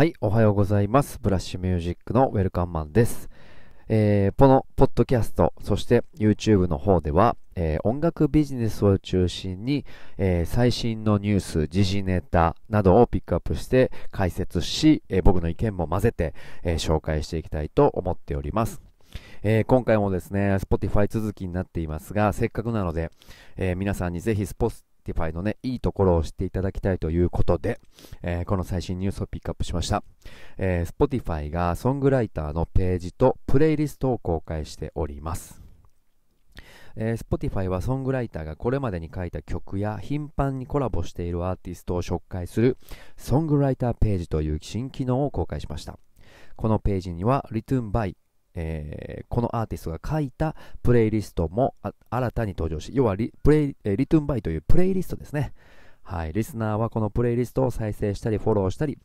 はい、おはようございます。ブラッシュミュージックのウェルカンマンです。えー、このポッドキャスト、そして YouTube の方では、えー、音楽ビジネスを中心に、えー、最新のニュース、時事ネタなどをピックアップして解説し、え僕の意見も混ぜて、え紹介していきたいと思っております。えー、今回もですね、Spotify 続きになっていますが、せっかくなので、えー、皆さんにぜひ Spotify Spotify のね、いいところを知っていただきたいということで、えー、この最新ニュースをピックアップしました。えー、Spotify がソングライターのページとプレイリストを公開しております。えー、Spotify はソングライターがこれまでに書いた曲や頻繁にコラボしているアーティストを紹介するソングライターページという新機能を公開しました。このページには Return by えー、このアーティストが書いたプレイリストも新たに登場し、要はリプレイ、えー、リトゥンバイというプレイリストですね。はい。リスナーはこのプレイリストを再生したり、フォローしたり、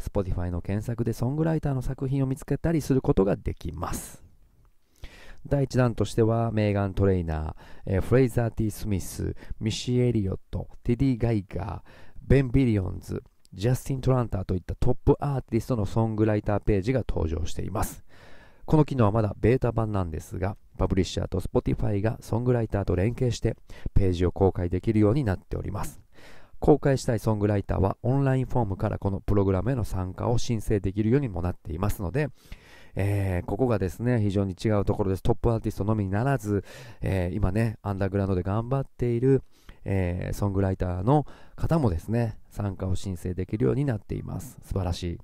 Spotify の検索でソングライターの作品を見つけたりすることができます。第1弾としては、メーガン・トレイナー、えー、フレイザー・ティ・スミス、ミシー・エリオット、ティディ・ガイガー、ベン・ビリオンズ、ジャスティン・トランターといったトップアーティストのソングライターページが登場しています。この機能はまだベータ版なんですが、パブリッシャーと Spotify がソングライターと連携してページを公開できるようになっております。公開したいソングライターはオンラインフォームからこのプログラムへの参加を申請できるようにもなっていますので、えー、ここがですね、非常に違うところです。トップアーティストのみにならず、えー、今ね、アンダーグラウンドで頑張っている、えー、ソングライターの方もですね、参加を申請できるようになっています。素晴らしい。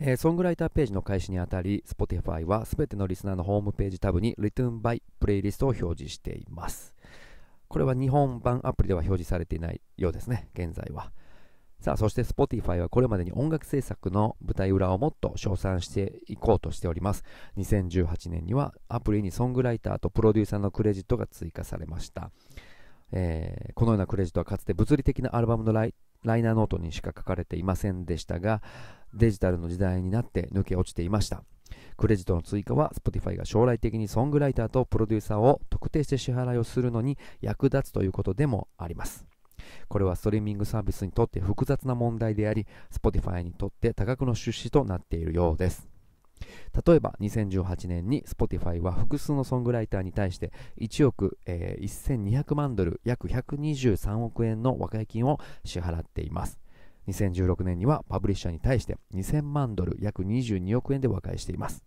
えー、ソングライターページの開始にあたり Spotify はすべてのリスナーのホームページタブに Return by プレイリストを表示していますこれは日本版アプリでは表示されていないようですね現在はさあそして Spotify はこれまでに音楽制作の舞台裏をもっと称賛していこうとしております2018年にはアプリにソングライターとプロデューサーのクレジットが追加されましたえー、このようなクレジットはかつて物理的なアルバムのライライナーノートにしか書かれていませんでしたがデジタルの時代になって抜け落ちていましたクレジットの追加は Spotify が将来的にソングライターとプロデューサーを特定して支払いをするのに役立つということでもありますこれはストリーミングサービスにとって複雑な問題であり Spotify にとって多額の出資となっているようです例えば2018年に Spotify は複数のソングライターに対して1億、えー、1200万ドル約123億円の和解金を支払っています2016年にはパブリッシャーに対して2000万ドル約22億円で和解しています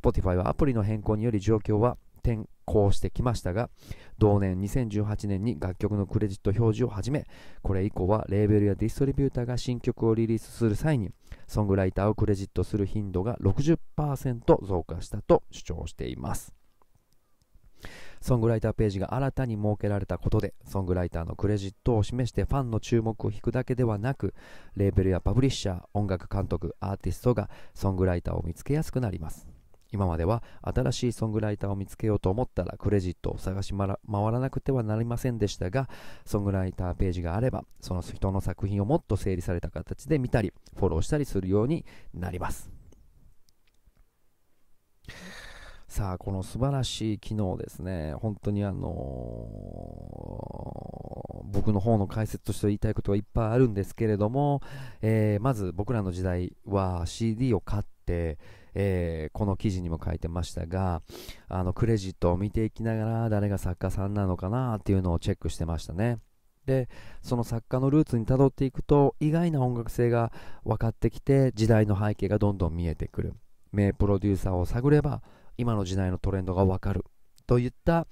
Spotify はアプリの変更により状況は転向してきましたが同年2018年に楽曲のクレジット表示を始めこれ以降はレーベルやディストリビューターが新曲をリリースする際にソングライターをクレジットする頻度が60%増加したと主張していますソングライターページが新たに設けられたことでソングライターのクレジットを示してファンの注目を引くだけではなくレーベルやパブリッシャー音楽監督アーティストがソングライターを見つけやすくなります今までは新しいソングライターを見つけようと思ったらクレジットを探し回らなくてはなりませんでしたがソングライターページがあればその人の作品をもっと整理された形で見たりフォローしたりするようになりますさあこの素晴らしい機能ですね本当にあのー、僕の方の解説として言いたいことはいっぱいあるんですけれども、えー、まず僕らの時代は CD を買って、えー、この記事にも書いてましたがあのクレジットを見ていきながら誰が作家さんなのかなっていうのをチェックしてましたねでその作家のルーツにたどっていくと意外な音楽性が分かってきて時代の背景がどんどん見えてくる名プロデューサーを探れば今の時代のトレンドが分かるといった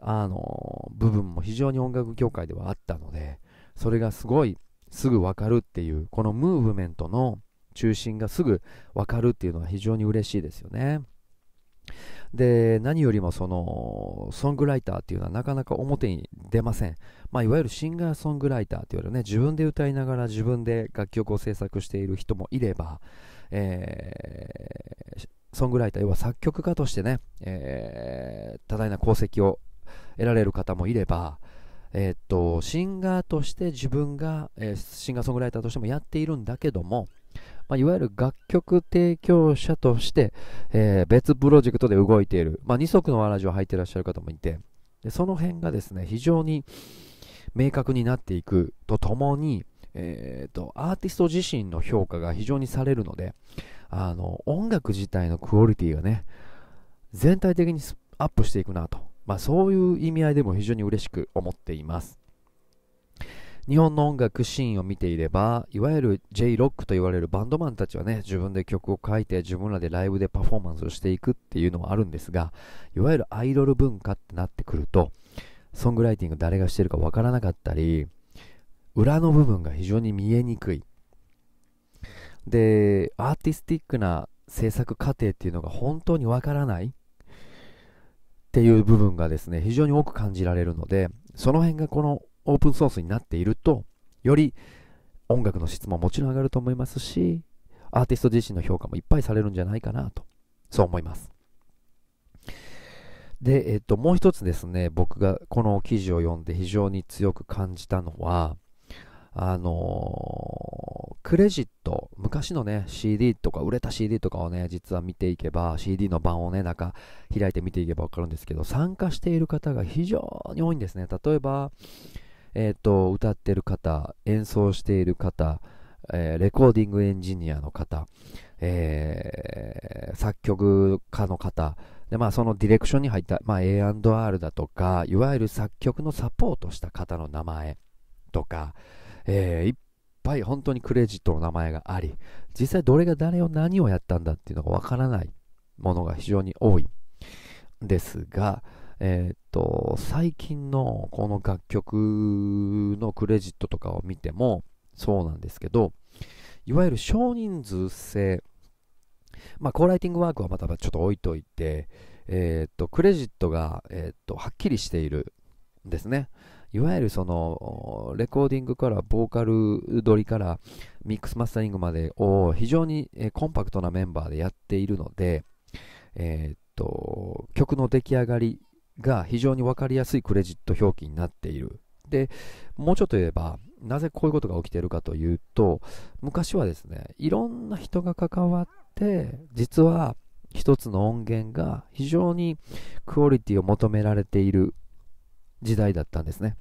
あの部分も非常に音楽業界ではあったのでそれがすごいすぐ分かるっていうこのムーブメントの中心がすぐ分かるっていうのは非常に嬉しいですよね。で何よりもそのソングライターっていうのはなかなか表に出ません、まあ、いわゆるシンガーソングライターって言われるね自分で歌いながら自分で楽曲を制作している人もいれば、えー、ソングライター要は作曲家としてね、えー、多大な功績を得られる方もいれば、えー、っとシンガーとして自分が、えシンガーソングライターとしてもやっているんだけどもまあ、いわゆる楽曲提供者として、えー、別プロジェクトで動いている、まあ、二足のわらじを履いていらっしゃる方もいて、でその辺がですね、非常に明確になっていくとともに、えーと、アーティスト自身の評価が非常にされるので、あの、音楽自体のクオリティがね、全体的にアップしていくなと、まあ、そういう意味合いでも非常に嬉しく思っています。日本の音楽シーンを見ていれば、いわゆる J-ROCK と言われるバンドマンたちはね、自分で曲を書いて、自分らでライブでパフォーマンスをしていくっていうのはあるんですが、いわゆるアイドル文化ってなってくると、ソングライティング誰がしてるかわからなかったり、裏の部分が非常に見えにくい。で、アーティスティックな制作過程っていうのが本当にわからないっていう部分がですね、非常に多く感じられるので、その辺がこのオープンソースになっていると、より音楽の質ももちろん上がると思いますし、アーティスト自身の評価もいっぱいされるんじゃないかなと、そう思います。で、えっと、もう一つですね、僕がこの記事を読んで非常に強く感じたのは、あのー、クレジット、昔のね、CD とか、売れた CD とかをね、実は見ていけば、CD の版をね、中、開いて見ていけばわかるんですけど、参加している方が非常に多いんですね。例えば、えー、と、歌ってる方、演奏している方、えー、レコーディングエンジニアの方、えー、作曲家の方、で、まあ、そのディレクションに入った、まあ、A&R だとか、いわゆる作曲のサポートした方の名前とか、えー、いっぱい本当にクレジットの名前があり、実際どれが誰を何をやったんだっていうのがわからないものが非常に多いんですが、えー、っと、最近のこの楽曲のクレジットとかを見てもそうなんですけど、いわゆる少人数制、まあ、コーライティングワークはまたちょっと置いといて、えー、っと、クレジットが、えー、っと、はっきりしているんですね。いわゆるその、レコーディングから、ボーカル撮りから、ミックスマスタリングまでを非常に、えコンパクトなメンバーでやっているので、えー、っと、曲の出来上がりが非常に分かりやすいクレジット表記になっている。で、もうちょっと言えば、なぜこういうことが起きているかというと、昔はですね、いろんな人が関わって、実は一つの音源が非常にクオリティを求められている時代だったんですね。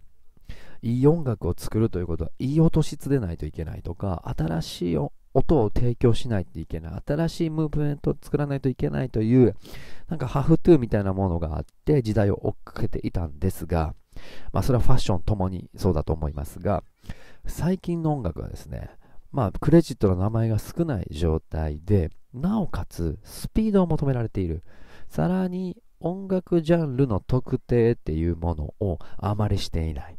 いい音楽を作るということは、いい音質でないといけないとか、新しい音を提供しないといけない、新しいムーブメントを作らないといけないという、なんかハーフトゥーみたいなものがあって時代を追っかけていたんですが、まあそれはファッションともにそうだと思いますが、最近の音楽はですね、まあクレジットの名前が少ない状態で、なおかつスピードを求められている。さらに音楽ジャンルの特定っていうものをあまりしていない。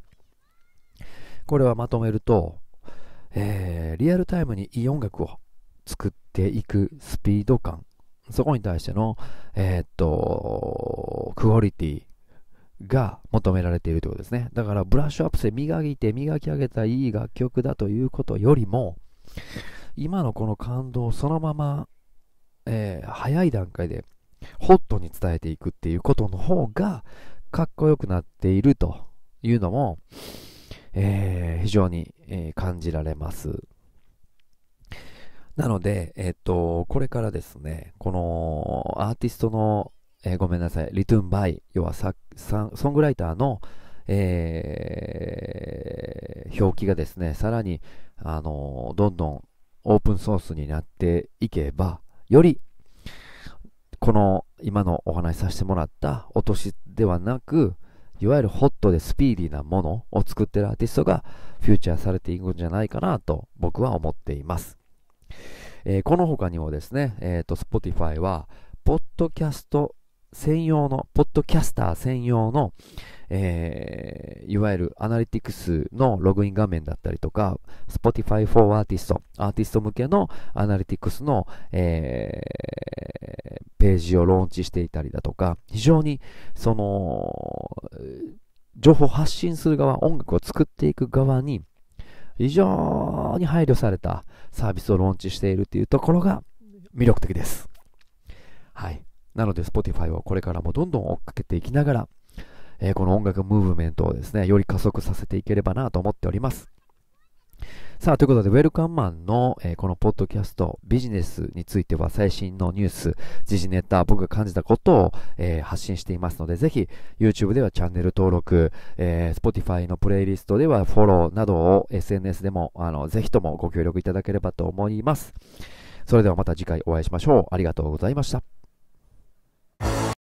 これはまとめると、えー、リアルタイムにいい音楽を作っていくスピード感そこに対しての、えー、っと、クオリティが求められているということですね。だからブラッシュアップして磨いて磨き上げたいい楽曲だということよりも、今のこの感動をそのまま、えー、早い段階でホットに伝えていくっていうことの方がかっこよくなっているというのも、えー、非常に、えー、感じられます。なので、えっと、これからですね、このアーティストの、えー、ごめんなさい、リトゥンバイ、要はササソングライターの、えー、表記がですね、さらに、あのー、どんどんオープンソースになっていけば、より、この今のお話しさせてもらった落としではなく、いわゆるホットでスピーディーなものを作ってるアーティストがフューチャーされていくんじゃないかなと僕は思っています。えー、この他にもですね、えっ、ー、と、Spotify は、ポッドキャスト専用の、ポッドキャスター専用の、えー、いわゆるアナリティクスのログイン画面だったりとか、Spotify for Artist、アーティスト向けのアナリティクスの、えー、ページをローンチしていたりだとか、非常に、その、情報発信する側、音楽を作っていく側に、非常常に配慮されたサービスをローンチしているというところが魅力的です。はい。なので、Spotify をこれからもどんどん追っかけていきながら、えー、この音楽ムーブメントをですね、より加速させていければなと思っております。さあ、ということで、ウェルカンマンの、えー、このポッドキャスト、ビジネスについては最新のニュース、時事ネタ、僕が感じたことを、えー、発信していますので、ぜひ、YouTube ではチャンネル登録、えー、Spotify のプレイリストではフォローなどを SNS でも、あの、ぜひともご協力いただければと思います。それではまた次回お会いしましょう。ありがとうございました。